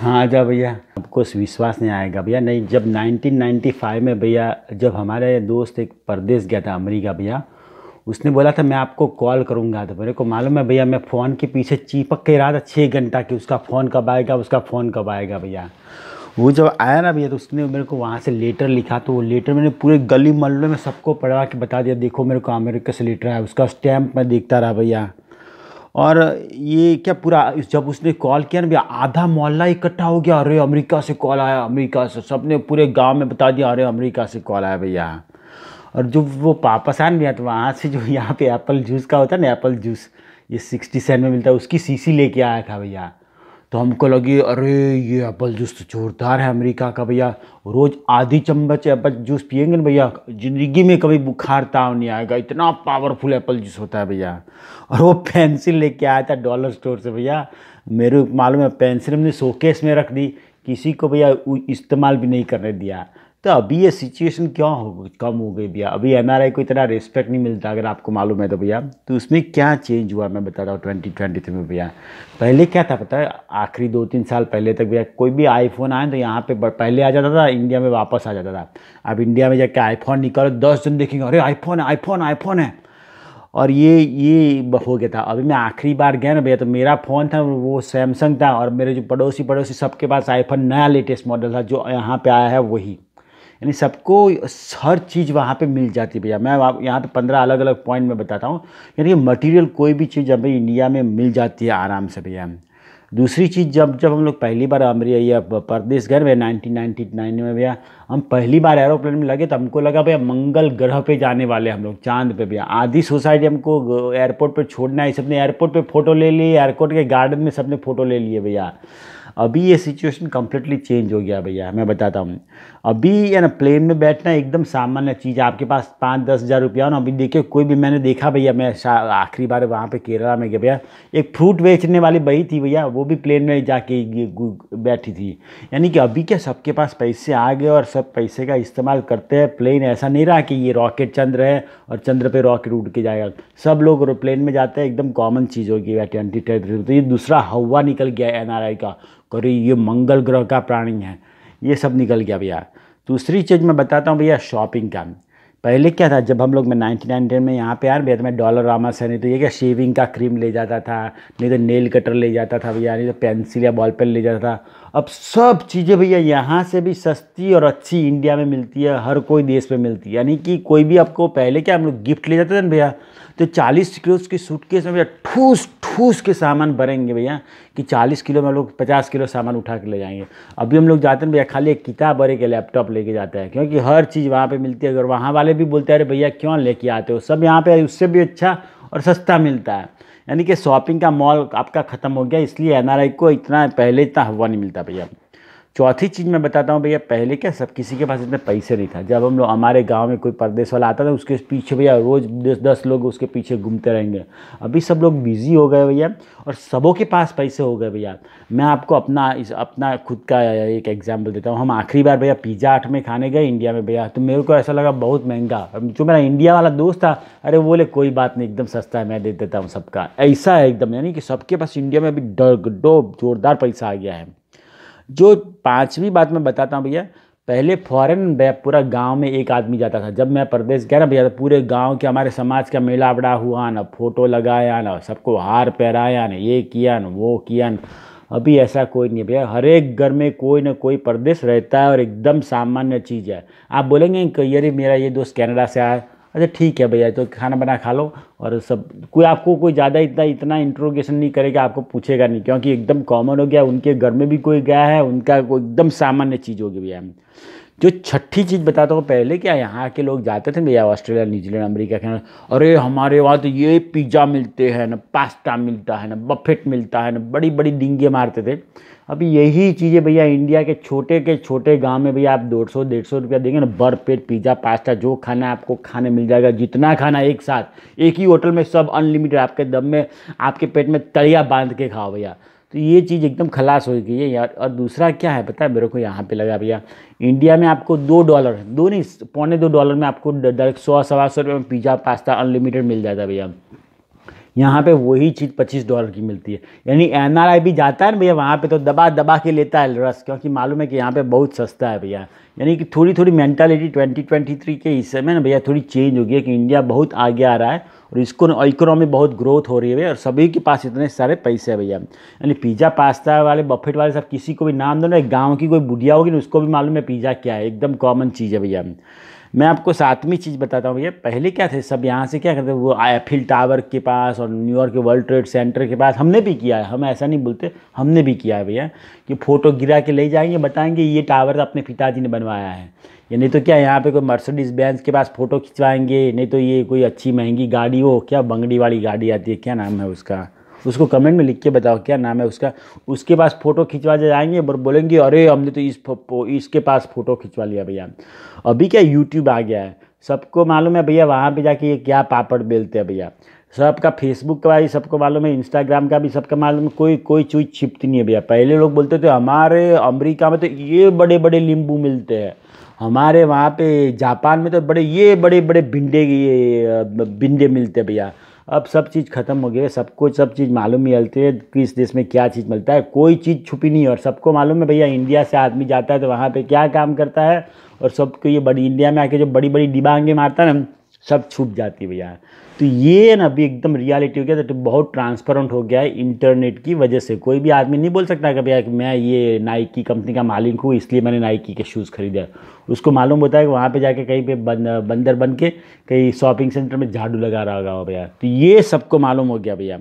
हाँ आ जाओ भैया आपको विश्वास नहीं आएगा भैया नहीं जब 1995 में भैया जब हमारे दोस्त एक परदेश गया था अमरीका भैया उसने बोला था मैं आपको कॉल करूंगा तो मेरे को मालूम है भैया मैं फ़ोन के पीछे चिपक के रहा था छः घंटा कि उसका फ़ोन कब आएगा उसका फ़ोन कब आएगा भैया वो जब आया ना भैया तो उसने मेरे को वहाँ से लेटर लिखा तो वो लेटर मैंने पूरे गली मोहल्ले में सबको पढ़वा के बता दिया देखो मेरे को अमेरिका से लेटर आया उसका स्टैम्प मैं देखता रहा भैया और ये क्या पूरा जब उसने कॉल किया ना भैया आधा मोहल्ला इकट्ठा हो गया अरे अमेरिका से कॉल आया अमेरिका से सबने पूरे गांव में बता दिया अरे अमेरिका से कॉल आया भैया और जब वो वापस आ नहीं तो वहाँ से जो यहाँ पे एप्पल जूस का होता है ना एप्पल जूस ये सिक्सटी सेवन में मिलता है उसकी सीसी लेके आया था भैया तो हमको लगी अरे ये एप्पल जूस तो जोरदार है अमेरिका का भैया रोज़ आधी चम्मच एप्पल जूस पियेंगे ना भैया ज़िंदगी में कभी बुखार ताव नहीं आएगा इतना पावरफुल एप्पल जूस होता है भैया और वो पेंसिल लेके आया था डॉलर स्टोर से भैया मेरे मालूम है पेंसिल हमने शोकेस में रख दी किसी को भैया इस्तेमाल भी नहीं करने दिया तो अभी ये सिचुएशन क्यों हो कम हो गई भैया अभी एम को इतना रिस्पेक्ट नहीं मिलता अगर आपको मालूम है तो भैया तो उसमें क्या चेंज हुआ मैं बता रहा हूँ ट्वेंटी ट्वेंटी थ्री में भैया पहले क्या था पता है आखिरी दो तीन साल पहले तक भैया कोई भी आईफोन आए तो यहाँ पे पहले आ जाता था इंडिया में वापस आ जाता था अब इंडिया में जाके आईफोन निकालो दस जन देखेंगे अरे आईफोन है आईफोन आईफोन है और ये ये हो गया था अभी मैं आखिरी बार गया ना भैया तो मेरा फ़ोन था वो सैमसंग था और मेरे जो पड़ोसी पड़ोसी सबके पास आईफोन नया लेटेस्ट मॉडल था जो यहाँ पे आया है वही यानी सबको हर चीज़ वहाँ पे मिल जाती है भैया मैं आप यहाँ पे पंद्रह अलग अलग पॉइंट में बताता हूँ यानी मटेरियल कोई भी चीज़ हमें इंडिया में मिल जाती है आराम से भैया दूसरी चीज़ जब जब हम लोग पहली बार अमरिया या परदेश गए भैया नाइनटीन में भैया हम पहली बार एरोप्लेन में लगे तो हमको लगा भैया मंगल ग्रह पे जाने वाले हम लोग चांद पे भैया आधी सोसाइटी हमको एयरपोर्ट पे छोड़ना है सबने एयरपोर्ट पे फ़ोटो ले ली एयरपोर्ट के गार्डन में सबने फ़ोटो ले लिए भैया अभी ये सिचुएशन कम्प्लीटली चेंज हो गया भैया मैं बताता हूँ अभी या ना प्लेन में बैठना एकदम सामान्य चीज़ है आपके पास पाँच दस हज़ार रुपया ना अभी देखिए कोई भी मैंने देखा भैया मैं आखिरी बार वहाँ पे केरला में गया भैया एक फ्रूट बेचने वाली बही थी भैया वो भी प्लेन में जाके बैठी थी यानी कि अभी क्या सबके पास पैसे आ गए और सब पैसे का इस्तेमाल करते हैं प्लेन ऐसा नहीं रहा कि ये रॉकेट चंद्र है और चंद्र पर रॉकेट उड़ के जाएगा सब लोग प्लेन में जाते हैं एकदम कॉमन चीज़ होगी वैट एंटी तो ये दूसरा हवा निकल गया एन का अरे ये मंगल ग्रह का प्राणी है ये सब निकल गया भैया दूसरी चीज़ मैं बताता हूँ भैया शॉपिंग का पहले क्या था जब हम लोग मैं नाइन्टी नाइन टेन में यहाँ पे यार भैया तो मैं डॉलर रामा से नहीं तो ये क्या शेविंग का क्रीम ले जाता था नहीं तो नेल कटर ले जाता था भैया नहीं तो पेंसिल या बॉल पेन ले जाता था अब सब चीज़ें भैया यहाँ से भी सस्ती और अच्छी इंडिया में मिलती है हर कोई देश में मिलती है यानी कि कोई भी आपको पहले क्या हम लोग गिफ्ट ले जाते थे ना भैया तो 40 किलो के सूटकेस में भैया ठूस ठूस के सामान भरेंगे भैया कि 40 किलो में हम लोग पचास किलो सामान उठा के ले जाएंगे अभी हम लोग जाते हैं भैया खाली एक किताब और एक लैपटॉप लेके जाते हैं क्योंकि हर चीज़ वहाँ पर मिलती है अगर वहाँ वाले भी बोलते हैं अरे भैया क्यों लेके आते हो सब यहाँ पर उससे भी अच्छा और सस्ता मिलता है यानी कि शॉपिंग का मॉल आपका ख़त्म हो गया इसलिए एनआरआई को इतना पहले इतना हवा नहीं मिलता भैया चौथी चीज़ मैं बताता हूँ भैया पहले क्या सब किसी के पास इतने पैसे नहीं था जब हम लोग हमारे गांव में कोई परदेश वाला आता था उसके पीछे भैया रोज़ दस दस लोग उसके पीछे घूमते रहेंगे अभी सब लोग बिज़ी हो गए भैया और सबों के पास पैसे हो गए भैया मैं आपको अपना इस अपना खुद का एक एग्जाम्पल देता हूँ हम आखिरी बार भैया पिज़्ज़ा हट में खाने गए इंडिया में भैया तो मेरे को ऐसा लगा बहुत महंगा जो मेरा इंडिया वाला दोस्त था अरे बोले कोई बात नहीं एकदम सस्ता है मैं दे देता हूँ सबका ऐसा है एकदम यानी कि सबके पास इंडिया में अभी डर डो जोरदार पैसा आ गया है जो पांचवी बात मैं बताता हूँ भैया पहले फॉरेन पूरा गांव में एक आदमी जाता था जब मैं प्रदेश गया ना भैया तो पूरे गांव के हमारे समाज का मेला बड़ा हुआ ना फोटो लगाया ना सबको हार पहराया ना ये किया ना वो किया ना अभी ऐसा कोई नहीं भैया हर एक घर में कोई ना कोई परदेश रहता है और एकदम सामान्य चीज़ है आप बोलेंगे कि यार मेरा ये दोस्त कैनेडा से आया अच्छा ठीक है भैया तो खाना बना खा लो और सब कोई आपको कोई ज़्यादा इतना इतना इंट्रोगेशन नहीं करेगा आपको पूछेगा नहीं क्योंकि एकदम कॉमन हो गया उनके घर में भी कोई गया है उनका कोई एकदम सामान्य चीज़ होगी भैया जो छठी चीज़ बताता हूँ पहले क्या यहाँ के लोग जाते थे भैया ऑस्ट्रेलिया न्यूजीलैंड अमेरिका के अरे हमारे वहाँ तो ये पिज़्ज़ा मिलते हैं ना पास्ता मिलता है ना बफेट मिलता है ना बड़ी बड़ी डिंगे मारते थे अभी यही चीज़ें भैया इंडिया के छोटे के छोटे गांव में भैया आप दो सौ डेढ़ सौ रुपया देंगे ना बर पेट पिज़्ज़ा पास्ता जो खाना आपको खाने मिल जाएगा जितना खाना एक साथ एक ही होटल में सब अनलिमिटेड आपके दम में आपके पेट में तलिया बांध के खाओ भैया तो ये चीज़ एकदम खलास हो गई है यार और दूसरा क्या है पता है मेरे को यहाँ पे लगा भैया इंडिया में आपको दो डॉलर दो नहीं पौने दो डॉलर में आपको डायरेक्ट सौ सवा सौ रुपये में पिज़्ज़ा पास्ता अनलिमिटेड मिल जाता है भैया यहाँ पे वही चीज़ पच्चीस डॉलर की मिलती है यानी एन भी जाता है ना भैया वहाँ पर तो दबा दबा के लेता है रस क्योंकि मालूम है कि यहाँ पे बहुत सस्ता है भैया यानी कि थोड़ी थोड़ी मेंटालिटी 2023 के हिस्से में ना भैया थोड़ी चेंज हो गई है कि इंडिया बहुत आगे आ रहा है और इसको इकोनॉमी बहुत ग्रोथ हो रही है और सभी के पास इतने सारे पैसे है भैया यानी पिज़्ज़ा पास्ता वाले बफेट वाले सब किसी को भी नाम दो ना एक गाँव की कोई बुढ़िया होगी ना उसको भी मालूम है पिज़्ज़ा क्या है एकदम कॉमन चीज़ है भैया मैं आपको सातवीं चीज़ बताता हूँ भैया पहले क्या थे सब यहाँ से क्या करते वो एफिल टावर के पास और न्यूयॉर्क के वर्ल्ड ट्रेड सेंटर के पास हमने भी किया है हम ऐसा नहीं बोलते हमने भी किया है भैया कि फ़ोटो गिरा के ले जाएंगे बताएंगे ये टावर अपने पिताजी ने बनवाया है या नहीं तो क्या यहाँ पे कोई मर्सिडीज बैंस के पास फ़ोटो खिंचवाएंगे नहीं तो ये कोई अच्छी महंगी गाड़ी हो क्या बंगड़ी वाली गाड़ी आती है क्या नाम है उसका उसको कमेंट में लिख के बताओ क्या नाम है उसका उसके पास फ़ोटो खिंचवा जाएंगे और बोलेंगे अरे हमने तो इस इसके पास फ़ोटो खिंचवा लिया भैया अभी क्या यूट्यूब आ गया है सबको मालूम है भैया वहाँ पे जाके ये क्या पापड़ बेलते हैं भैया सबका फेसबुक का भाई सबको मालूम है इंस्टाग्राम का भी सबका मालूम है कोई कोई चीज़ छिपती नहीं है भैया पहले लोग बोलते थे हमारे अमेरिका में तो ये बड़े बड़े नींबू मिलते हैं हमारे वहाँ पे जापान में तो बड़े ये बड़े बड़े भिंडे ये भिंडे मिलते हैं भैया अब सब चीज़ ख़त्म हो गई सबको सब चीज़ मालूम ही हलती है किस देश में क्या चीज़ मिलता है कोई चीज़ छुपी नहीं और सबको मालूम है भैया इंडिया से आदमी जाता है तो वहाँ पे क्या काम करता है और सबको ये बड़ी इंडिया में आके जो बड़ी बड़ी डिबांगे मारता है ना सब छूट जाती है भैया तो ये ना अभी एकदम रियलिटी हो गया तो बहुत ट्रांसपेरेंट हो गया है इंटरनेट की वजह से कोई भी आदमी नहीं बोल सकता कि भैया कि मैं ये नाइकी कंपनी का मालिक हूँ इसलिए मैंने नाइकी के शूज़ खरीदा उसको मालूम होता है कि वहाँ पे जाके कहीं पे बंद, बंदर बन के कहीं शॉपिंग सेंटर में झाड़ू लगा रहा होगा भैया तो ये सबको मालूम हो गया भैया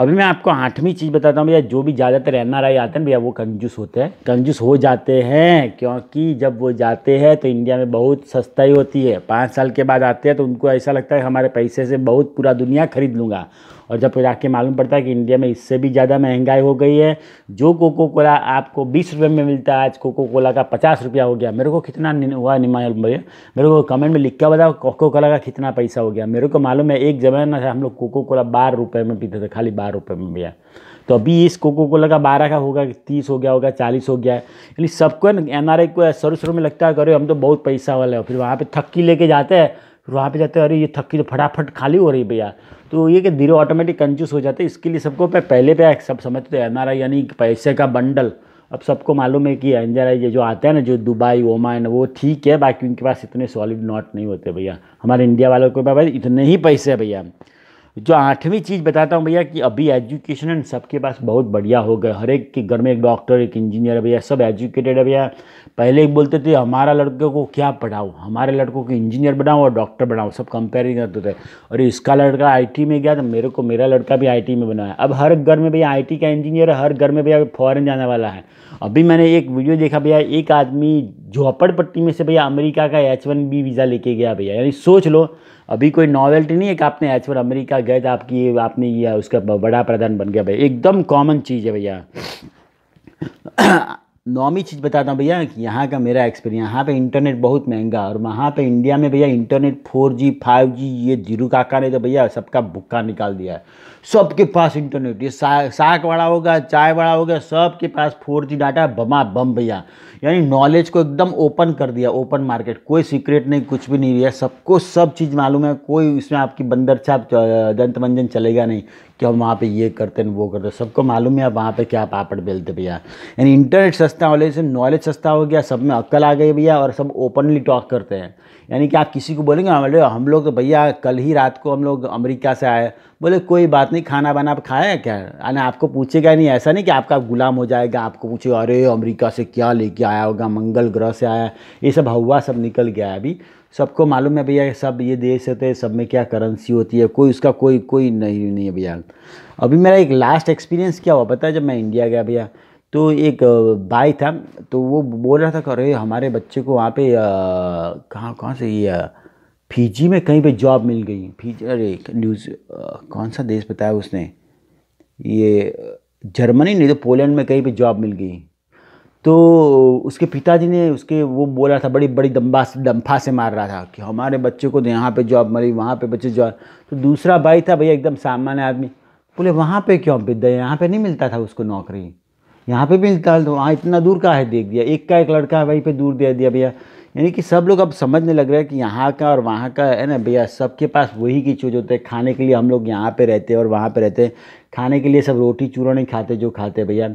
अभी मैं आपको आठवीं चीज़ बताता हूँ भैया जो भी ज़्यादातर एन आर आई आते हैं भैया वो कंजूस होते हैं कंजूस हो जाते हैं क्योंकि जब वो जाते हैं तो इंडिया में बहुत सस्ता ही होती है पाँच साल के बाद आते हैं तो उनको ऐसा लगता है हमारे पैसे से बहुत पूरा दुनिया खरीद लूँगा और जब जाके मालूम पड़ता है कि इंडिया में इससे भी ज़्यादा महंगाई हो गई है जो कोको कोला आपको बीस रुपये में मिलता है आज कोको कोला का पचास रुपया हो गया मेरे को कितना हुआ निमा भैया मेरे को कमेंट में लिख के बताओ कोको कोला का कितना पैसा हो गया मेरे को मालूम है एक जमाना था हम लोग कोको कोला बारह रुपये में पीते थे खाली बारह रुपये में भैया तो अभी इस कोको कोला का बारह का होगा तीस हो गया होगा चालीस हो गया है यानी सबको एन आर आई को शुरू शुरू में लगता है अरे हम तो बहुत पैसा वाले हो फिर वहाँ पर थक्की लेके जाते हैं फिर वहाँ पे जाते हैं अरे ये थक्की तो फटाफट खाली हो रही भैया तो ये कि धीरे ऑटोमेटिक कंजूस हो जाते हैं इसके लिए सबको पहले पे सब समझते आर आई यानी पैसे का बंडल अब सबको मालूम है कि एन आई ये जो आते हैं ना जो दुबई ओमान वो ठीक है बाकी उनके पास इतने सॉलिड नोट नहीं होते भैया हमारे इंडिया वालों के पास इतने ही पैसे है भैया जो आठवीं चीज़ बताता हूँ भैया कि अभी एजुकेशन सबके पास बहुत बढ़िया हो गया हर एक के घर में एक डॉक्टर एक इंजीनियर है भैया सब एजुकेटेड है भैया पहले ही बोलते थे हमारा लड़के को क्या पढ़ाओ हमारे लड़कों को इंजीनियर बनाओ और डॉक्टर बनाओ सब कंपेयरिंग करते थे और इसका लड़का आई में गया तो मेरे को मेरा लड़का भी आई में बनाया अब हर घर में भैया आई का इंजीनियर हर घर में भैया फ़ॉरन जाने वाला है अभी मैंने एक वीडियो देखा भैया एक आदमी झोपड़पट्टी में से भैया अमेरिका का एच वन बी वीज़ा लेके गया भैया यानी सोच लो अभी कोई नॉवेल्टी नहीं है कि आपने एच वन अमेरिका गए तो आपकी आपने ये उसका बड़ा प्रधान बन गया भैया एकदम कॉमन चीज़ है भैया नॉर्मी चीज़ बताता हूँ भैया कि यहाँ का मेरा एक्सपीरियंस यहाँ पे इंटरनेट बहुत महंगा और वहाँ पे इंडिया में भैया internet four G five G ये जीरो काका ने तो भैया सबका भुक्का निकाल दिया है सबके पास इंटरनेट ये साग वाला होगा चाय बड़ा होगा सबके पास फोर जी डाटा बमा बम भैया यानी नॉलेज को एकदम ओपन कर दिया ओपन मार्केट कोई सीक्रेट नहीं कुछ भी नहीं रहा सबको सब चीज़ मालूम है कोई इसमें आपकी बंदर छाप दंत मंजन चलेगा नहीं कि हम वहाँ पे ये करते हैं वो करते हैं सबको मालूम है वहाँ पे क्या पापड़ बेलते भैया यानी इंटरनेट सस्ता होने से नॉलेज सस्ता हो गया सब में अक्ल आ गई भैया और सब ओपनली टॉक करते हैं यानी कि आप किसी को बोलेंगे हाँ, हम लोग हम लोग तो भैया कल ही रात को हम लोग अमेरिका से आए बोले कोई बात नहीं खाना बना आप खाया क्या यानी आपको पूछेगा नहीं ऐसा नहीं कि आपका गुलाम हो जाएगा आपको पूछे अरे अमेरिका से क्या लेके आया होगा मंगल ग्रह से आया ये सब हवा सब निकल गया है अभी सबको मालूम है भैया सब ये देश होते तो हैं सब में क्या करेंसी होती है कोई उसका कोई कोई नहीं नहीं है भैया अभी मेरा एक लास्ट एक्सपीरियंस क्या हुआ पता है जब मैं इंडिया गया भैया तो एक भाई था तो वो बोल रहा था कर अरे हमारे बच्चे को वहाँ पे कहाँ कहाँ से ये फीजी में कहीं पे जॉब मिल गई फीजी अरे न्यूज़ कौन सा देश बताया उसने ये जर्मनी नहीं तो पोलैंड में कहीं पे जॉब मिल गई तो उसके पिताजी ने उसके वो बोल रहा था बड़ी बड़ी दम्बा दम्फा से मार रहा था कि हमारे बच्चे को तो यहाँ पे जॉब मिली वहाँ पे बच्चे जॉब तो दूसरा भाई था भैया एकदम सामान्य आदमी बोले वहाँ पे क्यों पे यहाँ पे नहीं मिलता था उसको नौकरी यहाँ पे भी निकाल दो वहाँ इतना दूर का है देख दिया एक का एक लड़का है वहीं पे दूर दे दिया भैया यानी कि सब लोग अब समझने लग रहे हैं कि यहाँ का और वहाँ का है ना भैया सबके पास वही की चीज़ होते हैं खाने के लिए हम लोग यहाँ पे रहते हैं और वहाँ पे रहते हैं खाने के लिए सब रोटी चूरा नहीं खाते जो खाते भैया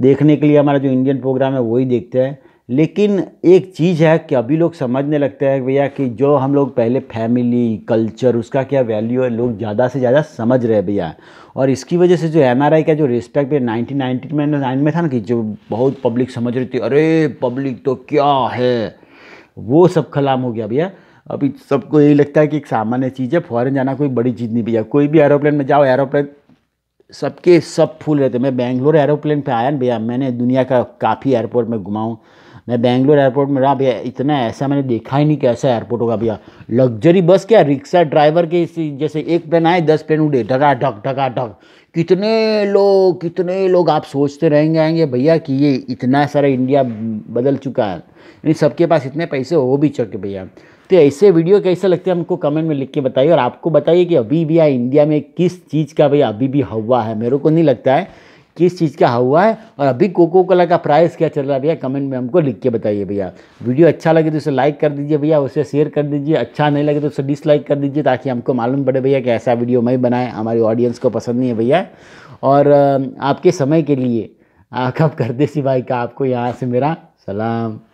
देखने के लिए हमारा जो इंडियन प्रोग्राम है वही देखते हैं लेकिन एक चीज़ है कि अभी लोग समझने लगते हैं भैया कि जो हम लोग पहले फैमिली कल्चर उसका क्या वैल्यू है लोग ज़्यादा से ज़्यादा समझ रहे हैं भैया और इसकी वजह से जो एम का जो रिस्पेक्ट है नाइनटीन नाइनटी में नाइन में था ना कि जो बहुत पब्लिक समझ रही थी अरे पब्लिक तो क्या है वो सब खलाम हो गया भैया अभी सबको यही लगता है कि एक सामान्य चीज़ है फॉरेन जाना कोई बड़ी चीज़ नहीं भैया कोई भी एरोप्लेन में जाओ एरोप्लेन सबके सब फुल रहते मैं बैंगलोर एरोप्लेन पे आया ना भैया मैंने दुनिया का काफ़ी एयरपोर्ट में घुमाऊँ मैं बेंगलोर एयरपोर्ट में रहा भैया इतना ऐसा मैंने देखा ही नहीं कैसा एयरपोर्ट होगा भैया लग्जरी बस क्या रिक्शा ड्राइवर के जैसे एक प्लेन आए दस प्लेन उड़े ढगा ढक ढगा ढक कितने लोग कितने लोग आप सोचते रहेंगे आएंगे भैया कि ये इतना सारा इंडिया बदल चुका है यानी सबके पास इतने पैसे हो भी चुके भैया तो ऐसे वीडियो कैसे लगते हैं हमको कमेंट में लिख के बताइए और आपको बताइए कि अभी भी इंडिया में किस चीज़ का भैया अभी भी हवा है मेरे को नहीं लगता है किस चीज़ का हुआ है और अभी कोको कला का प्राइस क्या चल रहा है भैया कमेंट में हमको लिख के बताइए भैया वीडियो अच्छा लगे तो उसे लाइक कर दीजिए भैया उसे शेयर कर दीजिए अच्छा नहीं लगे तो उसे डिसलाइक कर दीजिए ताकि हमको मालूम पड़े भैया कि ऐसा वीडियो मैं बनाए हमारी ऑडियंस को पसंद नहीं है भैया और आपके समय के लिए आकब कर दे सिवाई का आपको यहाँ से मेरा सलाम